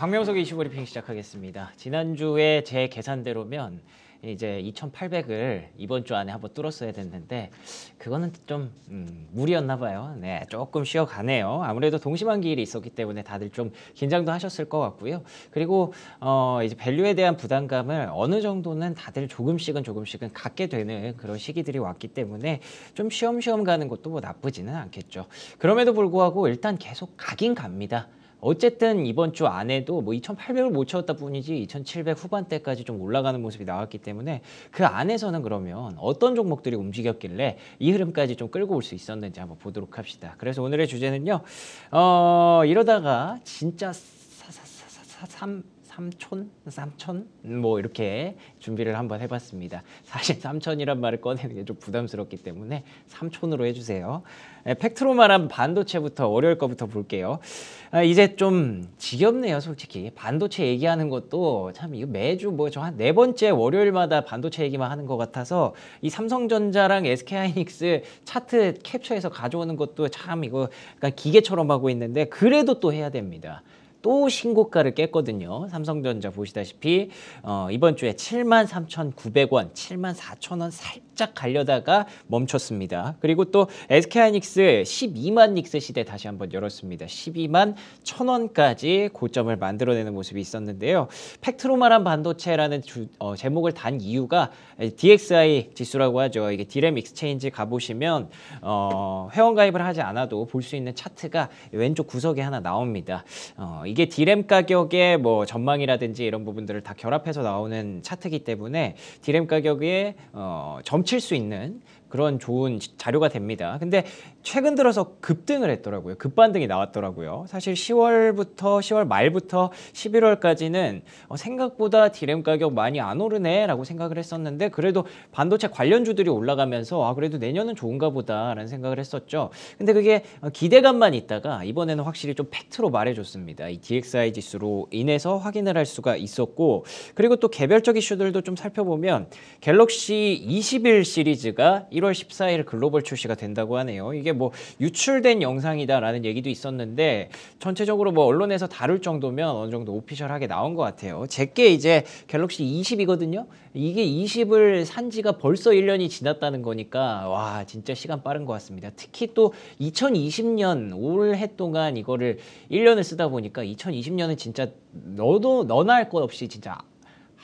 박명석의 25 브리핑 시작하겠습니다. 지난주에 제 계산대로면 이제 2,800을 이번 주 안에 한번 뚫었어야 됐는데 그거는 좀 음, 무리였나 봐요. 네, 조금 쉬어가네요. 아무래도 동심한기 일이 있었기 때문에 다들 좀 긴장도 하셨을 것 같고요. 그리고 어, 이제 밸류에 대한 부담감을 어느 정도는 다들 조금씩은 조금씩은 갖게 되는 그런 시기들이 왔기 때문에 좀 쉬엄쉬엄 가는 것도 뭐 나쁘지는 않겠죠. 그럼에도 불구하고 일단 계속 가긴 갑니다. 어쨌든 이번 주 안에도 뭐 2,800을 못 채웠다 뿐이지 2,700 후반대까지 좀 올라가는 모습이 나왔기 때문에 그 안에서는 그러면 어떤 종목들이 움직였길래 이 흐름까지 좀 끌고 올 수 있었는지 한번 보도록 합시다. 그래서 오늘의 주제는요. 어, 이러다가 진짜 사사사사삼 삼촌, 삼촌 뭐 이렇게 준비를 한번 해봤습니다. 사실 삼촌이란 말을 꺼내는 게 좀 부담스럽기 때문에 삼촌으로 해주세요. 예, 팩트로 말한 반도체부터 어려울 거부터 볼게요. 아, 이제 좀 지겹네요, 솔직히. 반도체 얘기하는 것도 참 이거 매주 뭐 저 한 네 번째 월요일마다 반도체 얘기만 하는 것 같아서 이 삼성전자랑 SK하이닉스 차트 캡처해서 가져오는 것도 참 이거 기계처럼 하고 있는데 그래도 또 해야 됩니다. 또 신고가를 깼거든요. 삼성전자 보시다시피 어, 이번 주에 73,900원, 7 4 0 0원 살짝 갈려다가 멈췄습니다. 그리고 또 SK하이닉스 12만 닉스 시대 다시 한번 열었습니다. 12만 1 0원까지 고점을 만들어내는 모습이 있었는데요. 팩트로마란 반도체라는 주, 어, 제목을 단 이유가 DXI 지수라고 하죠. 이게 디램 익스체인지 가보시면 어, 회원가입을 하지 않아도 볼 수 있는 차트가 왼쪽 구석에 하나 나옵니다. 어, 이게 디램 가격의 뭐 전망이라든지 이런 부분들을 다 결합해서 나오는 차트이기 때문에 디램 가격에 어, 점칠 수 있는 그런 좋은 자료가 됩니다. 근데 최근 들어서 급등을 했더라고요. 급반등이 나왔더라고요. 사실 10월부터 10월 말부터 11월까지는 어, 생각보다 디램 가격 많이 안 오르네라고 생각을 했었는데 그래도 반도체 관련주들이 올라가면서 아 그래도 내년은 좋은가 보다라는 생각을 했었죠. 근데 그게 어, 기대감만 있다가 이번에는 확실히 좀 팩트로 말해줬습니다. 이 DXI 지수로 인해서 확인을 할 수가 있었고 그리고 또 개별적 이슈들도 좀 살펴보면 갤럭시 21 시리즈가 1월 14일 글로벌 출시가 된다고 하네요. 이게 이게 뭐 유출된 영상이다라는 얘기도 있었는데 전체적으로 뭐 언론에서 다룰 정도면 어느 정도 오피셜하게 나온 것 같아요. 제게 이제 갤럭시 20이거든요. 이게 20을 산 지가 벌써 1년이 지났다는 거니까 와 진짜 시간 빠른 것 같습니다. 특히 또 2020년 올해 동안 이거를 1년을 쓰다 보니까 2020년은 진짜 너도 너나 할 것 없이 진짜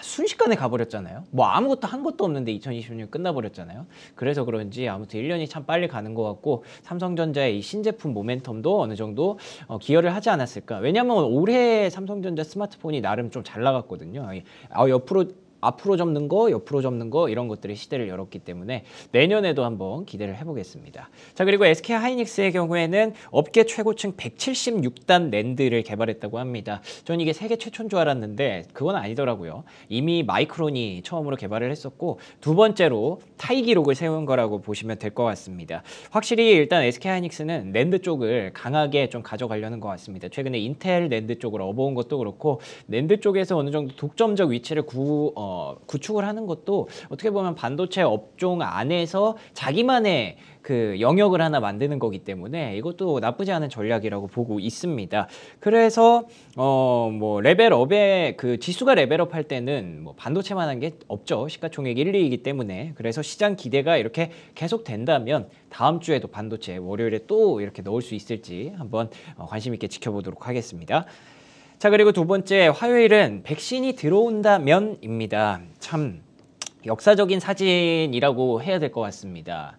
순식간에 가버렸잖아요. 뭐 아무것도 한 것도 없는데 2 0 2 0년 끝나버렸잖아요. 그래서 그런지 아무튼 1년이 참 빨리 가는 것 같고 삼성전자의 이 신제품 모멘텀도 어느 정도 어, 기여를 하지 않았을까. 왜냐하면 올해 삼성전자 스마트폰이 나름 좀 잘 나갔거든요. 아, 옆으로 앞으로 접는 거, 옆으로 접는 거 이런 것들이 시대를 열었기 때문에 내년에도 한번 기대를 해보겠습니다. 자 그리고 SK 하이닉스의 경우에는 업계 최고층 176단 랜드를 개발했다고 합니다. 전 이게 세계 최초인 줄 알았는데 그건 아니더라고요. 이미 마이크론이 처음으로 개발을 했었고 두 번째로 타이 기록을 세운 거라고 보시면 될 것 같습니다. 확실히 일단 SK 하이닉스는 랜드 쪽을 강하게 좀 가져가려는 것 같습니다. 최근에 인텔 랜드 쪽을 업어온 것도 그렇고 랜드 쪽에서 어느 정도 독점적 위치를 구 어, 어, 구축을 하는 것도 어떻게 보면 반도체 업종 안에서 자기만의 그 영역을 하나 만드는 거기 때문에 이것도 나쁘지 않은 전략이라고 보고 있습니다. 그래서 어 뭐 레벨업에 그 지수가 레벨업 할 때는 뭐 반도체만 한 게 없죠. 시가총액 1, 2이기 때문에 그래서 시장 기대가 이렇게 계속 된다면 다음 주에도 반도체 월요일에 또 이렇게 넣을 수 있을지 한번 관심 있게 지켜보도록 하겠습니다. 자 그리고 두 번째 화요일은 백신이 들어온다면입니다. 참 역사적인 사진이라고 해야 될 것 같습니다.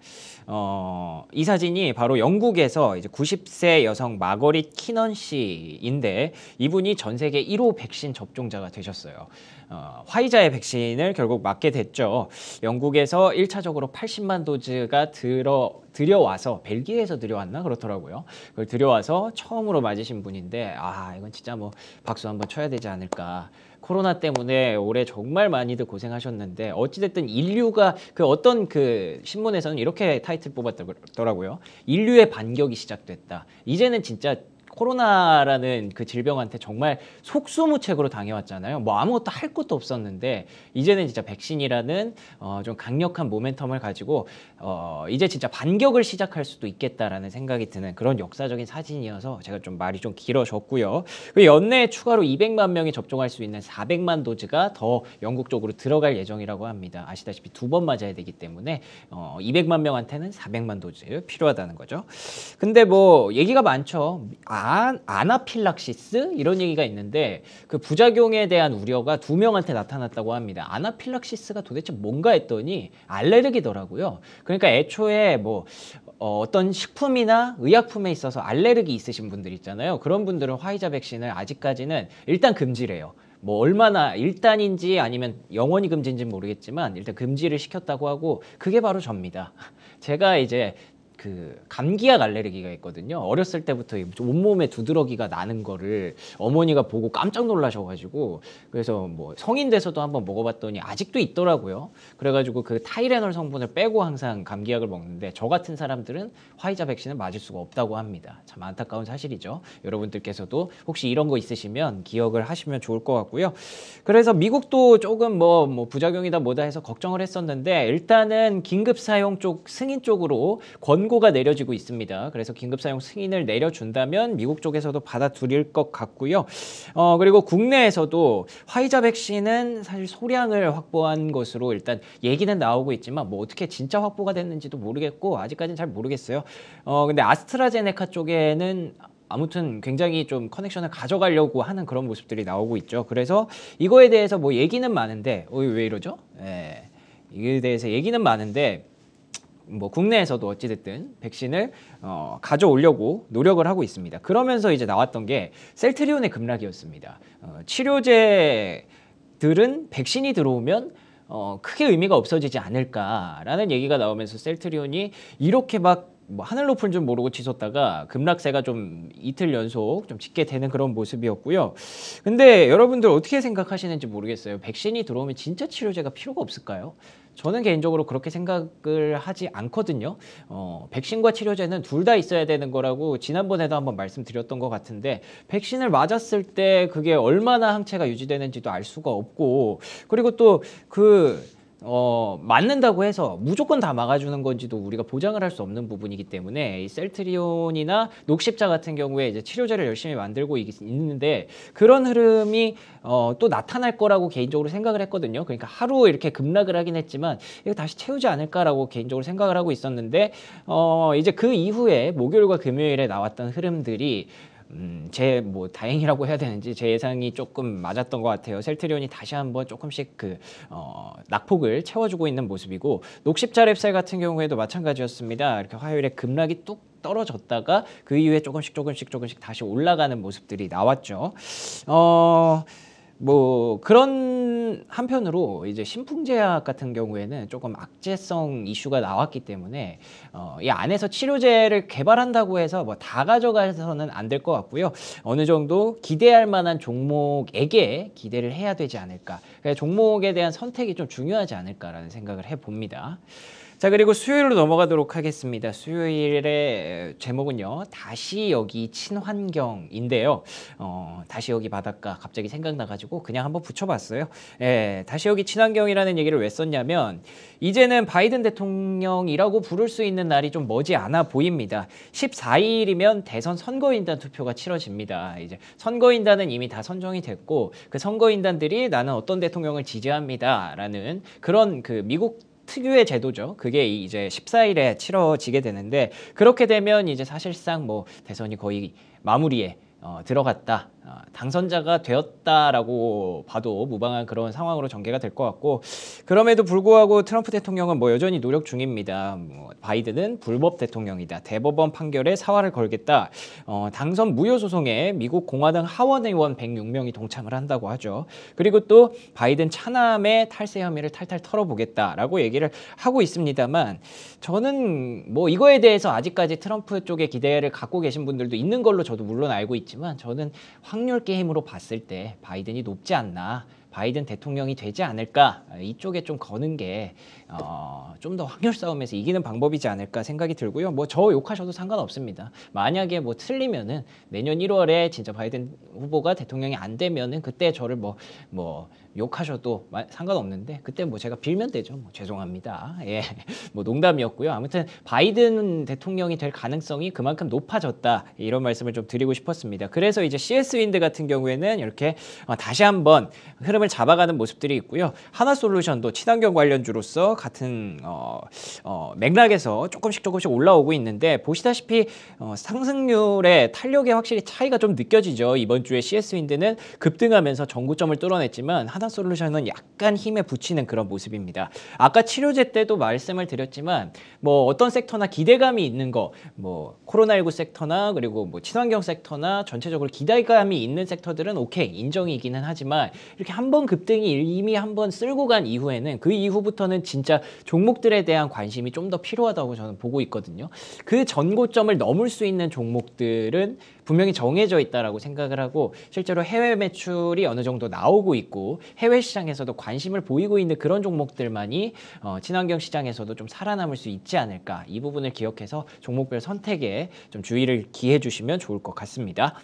어, 이 사진이 바로 영국에서 이제 90세 여성 마거릿 키넌 씨인데 이분이 전 세계 1호 백신 접종자가 되셨어요. 어, 화이자의 백신을 결국 맞게 됐죠. 영국에서 1차적으로 80만 도즈가 들어 들여와서 벨기에에서 들여왔나 그렇더라고요. 그걸 들여와서 처음으로 맞으신 분인데 아 이건 진짜 뭐 박수 한번 쳐야 되지 않을까. 코로나 때문에 올해 정말 많이들 고생하셨는데 어찌됐든 인류가 그 어떤 그 신문에서는 이렇게 타이 타이틀 뽑았더라고요. 인류의 반격이 시작됐다. 이제는 진짜 코로나라는 그 질병한테 정말 속수무책으로 당해왔잖아요. 뭐 아무것도 할 것도 없었는데 이제는 진짜 백신이라는 어, 좀 강력한 모멘텀을 가지고 어, 이제 진짜 반격을 시작할 수도 있겠다라는 생각이 드는 그런 역사적인 사진이어서 제가 좀 말이 좀 길어졌고요. 그 연내 에 추가로 200만 명이 접종할 수 있는 400만 도즈가 더 영국 쪽으로 들어갈 예정이라고 합니다. 아시다시피 두 번 맞아야 되기 때문에 어, 200만 명한테는 400만 도즈 필요하다는 거죠. 근데 뭐 얘기가 많죠. 아, 안, 아나필락시스 이런 얘기가 있는데 그 부작용에 대한 우려가 두 명한테 나타났다고 합니다. 아나필락시스가 도대체 뭔가 했더니 알레르기더라고요. 그러니까 애초에 뭐 어, 어떤 식품이나 의약품에 있어서 알레르기 있으신 분들 있잖아요. 그런 분들은 화이자 백신을 아직까지는 일단 금지래요. 뭐 얼마나 일단인지 아니면 영원히 금지인지는 모르겠지만 일단 금지를 시켰다고 하고 그게 바로 접니다. 제가 이제 그 감기약 알레르기가 있거든요. 어렸을 때부터 온몸에 두드러기가 나는 거를 어머니가 보고 깜짝 놀라셔가지고 그래서 뭐 성인 돼서도 한번 먹어봤더니 아직도 있더라고요. 그래가지고 그 타이레놀 성분을 빼고 항상 감기약을 먹는데 저 같은 사람들은 화이자 백신을 맞을 수가 없다고 합니다. 참 안타까운 사실이죠. 여러분들께서도 혹시 이런 거 있으시면 기억을 하시면 좋을 것 같고요. 그래서 미국도 조금 뭐, 뭐 부작용이다 뭐다 해서 걱정을 했었는데 일단은 긴급 사용 쪽 승인 쪽으로 권 권고가 내려지고 있습니다. 그래서 긴급 사용 승인을 내려준다면 미국 쪽에서도 받아들일 것 같고요. 어, 그리고 국내에서도 화이자 백신은 사실 소량을 확보한 것으로 일단 얘기는 나오고 있지만 뭐 어떻게 진짜 확보가 됐는지도 모르겠고 아직까지는 잘 모르겠어요. 어, 근데 아스트라제네카 쪽에는 아무튼 굉장히 좀 커넥션을 가져가려고 하는 그런 모습들이 나오고 있죠. 그래서 이거에 대해서 뭐 얘기는 많은데, 어왜 이러죠? 예. 이거에 대해서 얘기는 많은데, 뭐 국내에서도 어찌됐든 백신을 어, 가져오려고 노력을 하고 있습니다. 그러면서 이제 나왔던 게 셀트리온의 급락이었습니다. 어, 치료제들은 백신이 들어오면 어, 크게 의미가 없어지지 않을까라는 얘기가 나오면서 셀트리온이 이렇게 막 뭐 하늘 높은 줄 모르고 치솟다가 급락세가 좀 이틀 연속 좀 짙게 되는 그런 모습이었고요. 근데 여러분들 어떻게 생각하시는지 모르겠어요. 백신이 들어오면 진짜 치료제가 필요가 없을까요? 저는 개인적으로 그렇게 생각을 하지 않거든요. 어, 백신과 치료제는 둘 다 있어야 되는 거라고 지난번에도 한번 말씀드렸던 것 같은데 백신을 맞았을 때 그게 얼마나 항체가 유지되는지도 알 수가 없고 그리고 또그 어, 맞는다고 해서 무조건 다 막아주는 건지도 우리가 보장을 할 수 없는 부분이기 때문에 이 셀트리온이나 녹십자 같은 경우에 이제 치료제를 열심히 만들고 있는데 그런 흐름이 어, 또 나타날 거라고 개인적으로 생각을 했거든요. 그러니까 하루 이렇게 급락을 하긴 했지만 이거 다시 채우지 않을까라고 개인적으로 생각을 하고 있었는데 어, 이제 그 이후에 목요일과 금요일에 나왔던 흐름들이 음, 제 뭐 다행이라고 해야 되는지 제 예상이 조금 맞았던 것 같아요. 셀트리온이 다시 한번 조금씩 그 어, 낙폭을 채워주고 있는 모습이고 녹십자 랩셀 같은 경우에도 마찬가지였습니다. 이렇게 화요일에 급락이 뚝 떨어졌다가 그 이후에 조금씩 조금씩 조금씩 다시 올라가는 모습들이 나왔죠. 어, 뭐 그런 한편으로 이제 신풍제약 같은 경우에는 조금 악재성 이슈가 나왔기 때문에 어, 이 안에서 치료제를 개발한다고 해서 뭐 다 가져가서는 안 될 것 같고요. 어느 정도 기대할 만한 종목에게 기대를 해야 되지 않을까. 그러니까 종목에 대한 선택이 좀 중요하지 않을까라는 생각을 해봅니다. 자 그리고 수요일로 넘어가도록 하겠습니다. 수요일의 제목은요. 다시 여기 친환경인데요. 어, 다시 여기 바닷가 갑자기 생각나가지고 그냥 한번 붙여봤어요. 예, 다시 여기 친환경이라는 얘기를 왜 썼냐면 이제는 바이든 대통령이라고 부를 수 있는 날이 좀 머지않아 보입니다. 14일이면 대선 선거인단 투표가 치러집니다. 이제 선거인단은 이미 다 선정이 됐고 그 선거인단들이 나는 어떤 대통령을 지지합니다라는 그런 그 미국 특유의 제도죠. 그게 이제 14일에 치러지게 되는데 그렇게 되면 이제 사실상 뭐 대선이 거의 마무리에 어, 들어갔다 아, 당선자가 되었다라고 봐도 무방한 그런 상황으로 전개가 될 것 같고 그럼에도 불구하고 트럼프 대통령은 뭐 여전히 노력 중입니다. 뭐 바이든은 불법 대통령이다. 대법원 판결에 사활을 걸겠다. 어, 당선 무효 소송에 미국 공화당 하원 의원 106명이 동참을 한다고 하죠. 그리고 또 바이든 차남의 탈세 혐의를 탈탈 털어보겠다라고 얘기를 하고 있습니다만 저는 뭐 이거에 대해서 아직까지 트럼프 쪽에 기대를 갖고 계신 분들도 있는 걸로 저도 물론 알고 있지만 저는 황 확률 게임으로 봤을 때 바이든이 높지 않나 바이든 대통령이 되지 않을까 이쪽에 좀 거는 게 어, 좀더 확률 싸움에서 이기는 방법이지 않을까 생각이 들고요. 뭐 저 욕하셔도 상관없습니다. 만약에 뭐 틀리면은 내년 1월에 진짜 바이든 후보가 대통령이 안 되면은 그때 저를 뭐뭐 뭐, 뭐 욕하셔도 상관없는데 그때 뭐 제가 빌면 되죠. 뭐 죄송합니다. 예. 뭐 농담이었고요. 아무튼 바이든 대통령이 될 가능성이 그만큼 높아졌다. 이런 말씀을 좀 드리고 싶었습니다. 그래서 이제 CS 윈드 같은 경우에는 이렇게 어, 다시 한번 흐름을 잡아가는 모습들이 있고요. 하나 솔루션도 친환경 관련주로서 같은 어, 어, 맥락에서 조금씩 조금씩 올라오고 있는데 보시다시피 어, 상승률의 탄력에 확실히 차이가 좀 느껴지죠. 이번 주에 CS 윈드는 급등하면서 전구점을 뚫어냈지만 하나 항산 솔루션은 약간 힘에 붙이는 그런 모습입니다. 아까 치료제 때도 말씀을 드렸지만 뭐 어떤 섹터나 기대감이 있는 거 뭐 코로나19 섹터나 그리고 뭐 친환경 섹터나 전체적으로 기대감이 있는 섹터들은 오케이 인정이기는 하지만 이렇게 한 번 급등이 이미 한번 쓸고 간 이후에는 그 이후부터는 진짜 종목들에 대한 관심이 좀 더 필요하다고 저는 보고 있거든요. 그 전고점을 넘을 수 있는 종목들은 분명히 정해져 있다라고 생각을 하고 실제로 해외 매출이 어느 정도 나오고 있고 해외 시장에서도 관심을 보이고 있는 그런 종목들만이 어, 친환경 시장에서도 좀 살아남을 수 있지 않을까 이 부분을 기억해서 종목별 선택에 좀 주의를 기해 주시면 좋을 것 같습니다.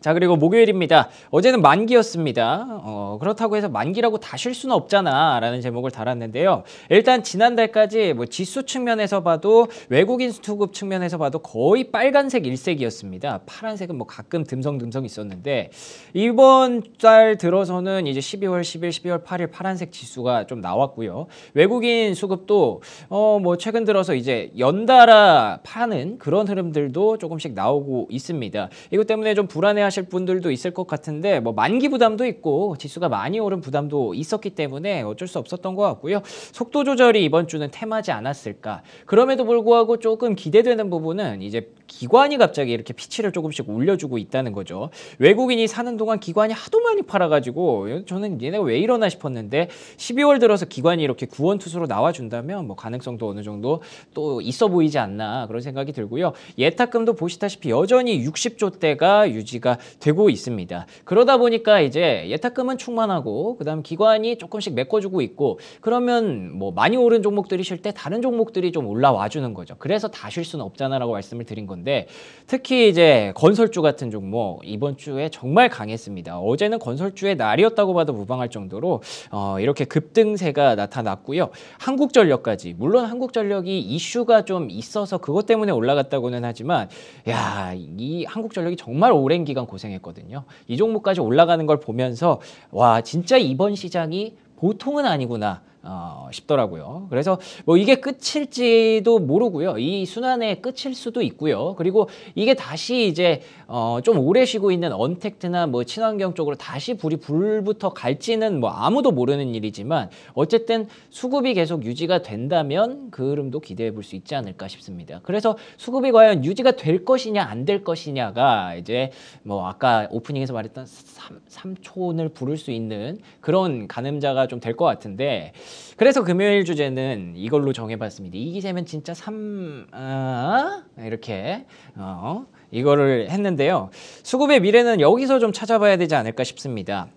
자 그리고 목요일입니다. 어제는 만기였습니다. 어, 그렇다고 해서 만기라고 다 쉴 수는 없잖아 라는 제목을 달았는데요. 일단 지난달까지 뭐 지수 측면에서 봐도 외국인 수급 측면에서 봐도 거의 빨간색 일색이었습니다. 파란색은 뭐 가끔 듬성듬성 있었는데 이번 달 들어서는 이제 12월 10일, 12월 8일 파란색 지수가 좀 나왔고요. 외국인 수급도 어, 뭐 최근 들어서 이제 연달아 파는 그런 흐름들도 조금씩 나오고 있습니다. 이것 때문에 좀 불안해 하실 분들도 있을 것 같은데 뭐 만기 부담도 있고 지수가 많이 오른 부담도 있었기 때문에 어쩔 수 없었던 것 같고요. 속도 조절이 이번 주는 템하지 않았을까. 그럼에도 불구하고 조금 기대되는 부분은 이제 기관이 갑자기 이렇게 피치를 조금씩 올려주고 있다는 거죠. 외국인이 사는 동안 기관이 하도 많이 팔아가지고 저는 얘네가 왜 이러나 싶었는데 12월 들어서 기관이 이렇게 구원 투수로 나와준다면 뭐 가능성도 어느 정도 또 있어 보이지 않나 그런 생각이 들고요. 예탁금도 보시다시피 여전히 60조대가 유지가 되고 있습니다. 그러다 보니까 이제 예탁금은 충만하고 그다음 기관이 조금씩 메꿔주고 있고 그러면 뭐 많이 오른 종목들이 쉴 때 다른 종목들이 좀 올라와 주는 거죠. 그래서 다쉴 수는 없잖아라고 말씀을 드린 건데 특히 이제 건설주 같은 종목 이번 주에 정말 강했습니다. 어제는 건설주의 날이었다고 봐도 무방할 정도로 어, 이렇게 급등세가 나타났고요. 한국전력까지 물론 한국전력이 이슈가 좀 있어서 그것 때문에 올라갔다고는 하지만 야 이 한국전력이 정말 오랜 기간 고생했거든요. 이 종목까지 올라가는 걸 보면서 와 진짜 이번 시장이 보통은 아니구나. 어, 싶더라고요. 그래서 뭐 이게 끝일지도 모르고요. 이 순환의 끝일 수도 있고요. 그리고 이게 다시 이제 어, 좀 오래 쉬고 있는 언택트나 뭐 친환경 쪽으로 다시 불이 불부터 갈지는 뭐 아무도 모르는 일이지만 어쨌든 수급이 계속 유지가 된다면 그 흐름도 기대해 볼 수 있지 않을까 싶습니다. 그래서 수급이 과연 유지가 될 것이냐 안 될 것이냐가 이제 뭐 아까 오프닝에서 말했던 삼, 삼촌을 부를 수 있는 그런 가늠자가 좀 될 것 같은데 그래서 금요일 주제는 이걸로 정해봤습니다. 이기 세면 진짜 3... 아... 이렇게 어, 이거를 했는데요. 수급의 미래는 여기서 좀 찾아봐야 되지 않을까 싶습니다.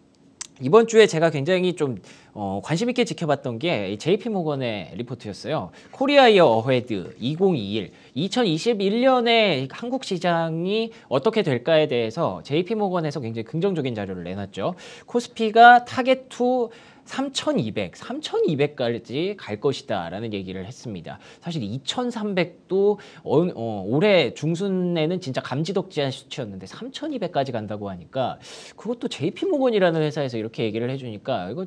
이번 주에 제가 굉장히 좀 어, 관심 있게 지켜봤던 게 JP 모건의 리포트였어요. 코리아 이어 어헤드 2021 2021년에 한국 시장이 어떻게 될까에 대해서 JP 모건에서 굉장히 긍정적인 자료를 내놨죠. 코스피가 타겟 2 3,200, 3,200까지 갈 것이다 라는 얘기를 했습니다. 사실 2,300도 어, 어, 올해 중순에는 진짜 감지덕지한 수치였는데 3,200까지 간다고 하니까 그것도 JP모건이라는 회사에서 이렇게 얘기를 해주니까 이거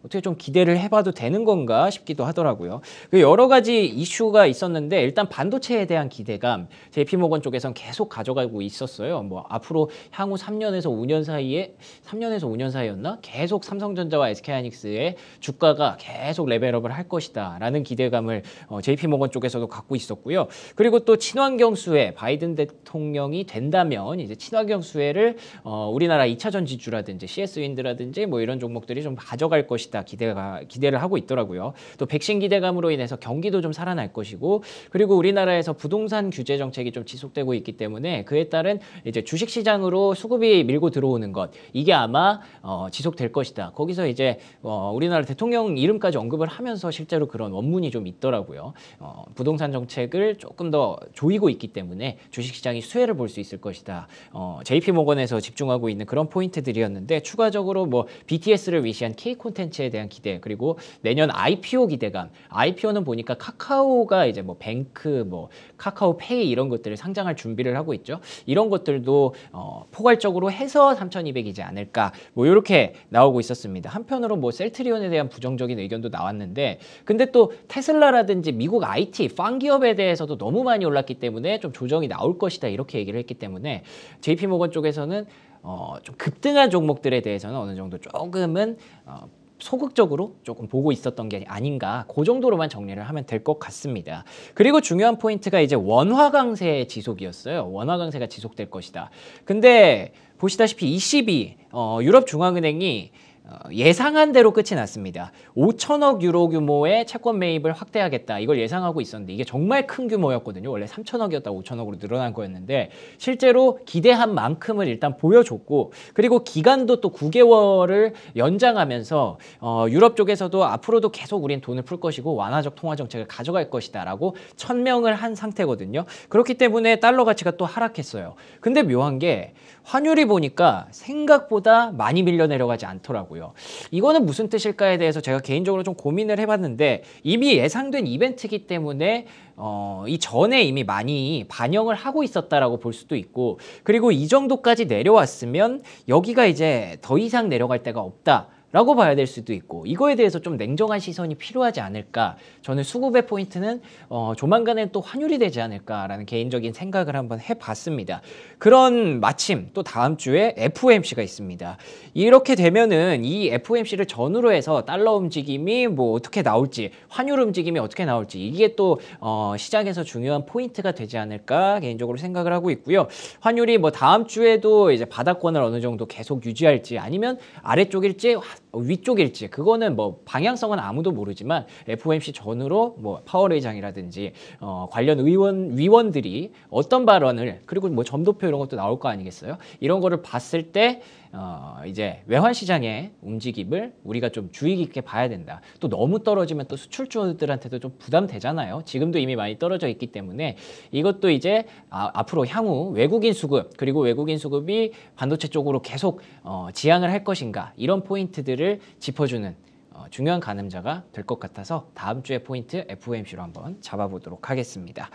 어떻게 좀 기대를 해봐도 되는 건가 싶기도 하더라고요. 그 여러 가지 이슈가 있었는데 일단 반도체에 대한 기대감 JP모건 쪽에선 계속 가져가고 있었어요. 뭐 앞으로 향후 3년에서 5년 사이에 3년에서 5년 사이였나 계속 삼성전자와 SK하이닉스의 주가가 계속 레벨업을 할 것이다 라는 기대감을 어, JP모건 쪽에서도 갖고 있었고요. 그리고 또 친환경 수혜 바이든 대통령이 된다면 이제 친환경 수혜를 어, 우리나라 2차 전지주라든지 CS 윈드라든지 뭐 이런 종목들이 좀 가져갈 것이다. 것이다 기대가 기대를 하고 있더라고요. 또 백신 기대감으로 인해서 경기도 좀 살아날 것이고 그리고 우리나라에서 부동산 규제 정책이 좀 지속되고 있기 때문에 그에 따른 이제 주식 시장으로 수급이 밀고 들어오는 것 이게 아마 어, 지속될 것이다. 거기서 이제 어, 우리나라 대통령 이름까지 언급을 하면서 실제로 그런 원문이 좀 있더라고요. 어, 부동산 정책을 조금 더 조이고 있기 때문에 주식 시장이 수혜를 볼 수 있을 것이다. 어, JP 모건에서 집중하고 있는 그런 포인트들이었는데 추가적으로 뭐 BTS를 위시한 K 콘텐츠 가치에 대한 기대 그리고 내년 IPO 기대감 IPO는 보니까 카카오가 이제 뭐 뱅크 뭐 카카오페이 이런 것들을 상장할 준비를 하고 있죠 이런 것들도 어, 포괄적으로 해서 3,200이지 않을까 뭐 이렇게 나오고 있었습니다 한편으로 뭐 셀트리온에 대한 부정적인 의견도 나왔는데 근데 또 테슬라라든지 미국 IT 팡기업에 대해서도 너무 많이 올랐기 때문에 좀 조정이 나올 것이다 이렇게 얘기를 했기 때문에 JP모건 쪽에서는 어, 좀 급등한 종목들에 대해서는 어느 정도 조금은 어, 소극적으로 조금 보고 있었던 게 아닌가 그 정도로만 정리를 하면 될 것 같습니다. 그리고 중요한 포인트가 이제 원화 강세의 지속이었어요. 원화 강세가 지속될 것이다. 근데 보시다시피 22 어, 유럽 중앙은행이 어, 예상한 대로 끝이 났습니다. 5천억 유로 규모의 채권 매입을 확대하겠다. 이걸 예상하고 있었는데 이게 정말 큰 규모였거든요. 원래 3천억이었다 5천억으로 늘어난 거였는데 실제로 기대한 만큼을 일단 보여줬고 그리고 기간도 또 9개월을 연장하면서 어, 유럽 쪽에서도 앞으로도 계속 우린 돈을 풀 것이고 완화적 통화 정책을 가져갈 것이다라고 천명을 한 상태거든요. 그렇기 때문에 달러 가치가 또 하락했어요. 근데 묘한 게 환율이 보니까 생각보다 많이 밀려 내려가지 않더라고요. 거고요. 이거는 무슨 뜻일까에 대해서 제가 개인적으로 좀 고민을 해봤는데 이미 예상된 이벤트이기 때문에 어, 이 전에 이미 많이 반영을 하고 있었다라고 볼 수도 있고 그리고 이 정도까지 내려왔으면 여기가 이제 더 이상 내려갈 데가 없다. 라고 봐야 될 수도 있고 이거에 대해서 좀 냉정한 시선이 필요하지 않을까 저는 수급의 포인트는 어, 조만간에 또 환율이 되지 않을까라는 개인적인 생각을 한번 해봤습니다 그런 마침 또 다음 주에 FOMC가 있습니다 이렇게 되면은 이 FOMC를 전후로 해서 달러 움직임이 뭐 어떻게 나올지 환율 움직임이 어떻게 나올지 이게 또 어, 시장에서 중요한 포인트가 되지 않을까 개인적으로 생각을 하고 있고요 환율이 뭐 다음 주에도 이제 바닥권을 어느 정도 계속 유지할지 아니면 아래쪽일지 위쪽 일지 그거는 뭐 방향성은 아무도 모르지만 FOMC 전후로 뭐 파월의장이라든지 어, 관련 의원 위원들이 어떤 발언을 그리고 뭐 점도표 이런 것도 나올 거 아니겠어요? 이런 거를 봤을 때 어, 이제 외환 시장의 움직임을 우리가 좀 주의 깊게 봐야 된다. 또 너무 떨어지면 또 수출주들한테도 좀 부담되잖아요. 지금도 이미 많이 떨어져 있기 때문에 이것도 이제 아, 앞으로 향후 외국인 수급 그리고 외국인 수급이 반도체 쪽으로 계속 어, 지향을 할 것인가 이런 포인트들을 짚어주는 어, 중요한 가늠자가 될 것 같아서 다음 주에 포인트 FOMC로 한번 잡아보도록 하겠습니다.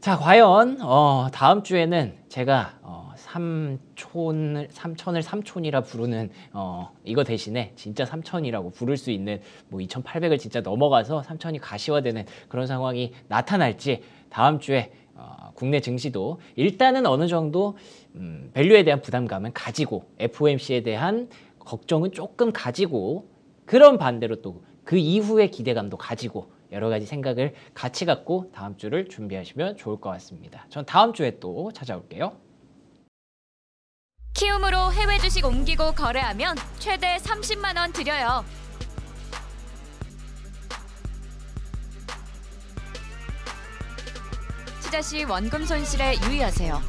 자 과연 어, 다음 주에는 제가 삼촌을 삼촌을 삼촌이라 부르는 어 이거 대신에 진짜 삼촌이라고 부를 수 있는 뭐 2,800을 진짜 넘어가서 삼촌이 가시화되는 그런 상황이 나타날지 다음 주에 어, 국내 증시도 일단은 어느 정도 음, 밸류에 대한 부담감은 가지고 FOMC에 대한 걱정은 조금 가지고 그런 반대로 또 그 이후의 기대감도 가지고 여러 가지 생각을 같이 갖고 다음 주를 준비하시면 좋을 것 같습니다. 전 다음 주에 또 찾아올게요. 키움으로 해외 주식 옮기고 거래하면 최대 30만 원 드려요. 투자 시 원금 손실에 유의하세요.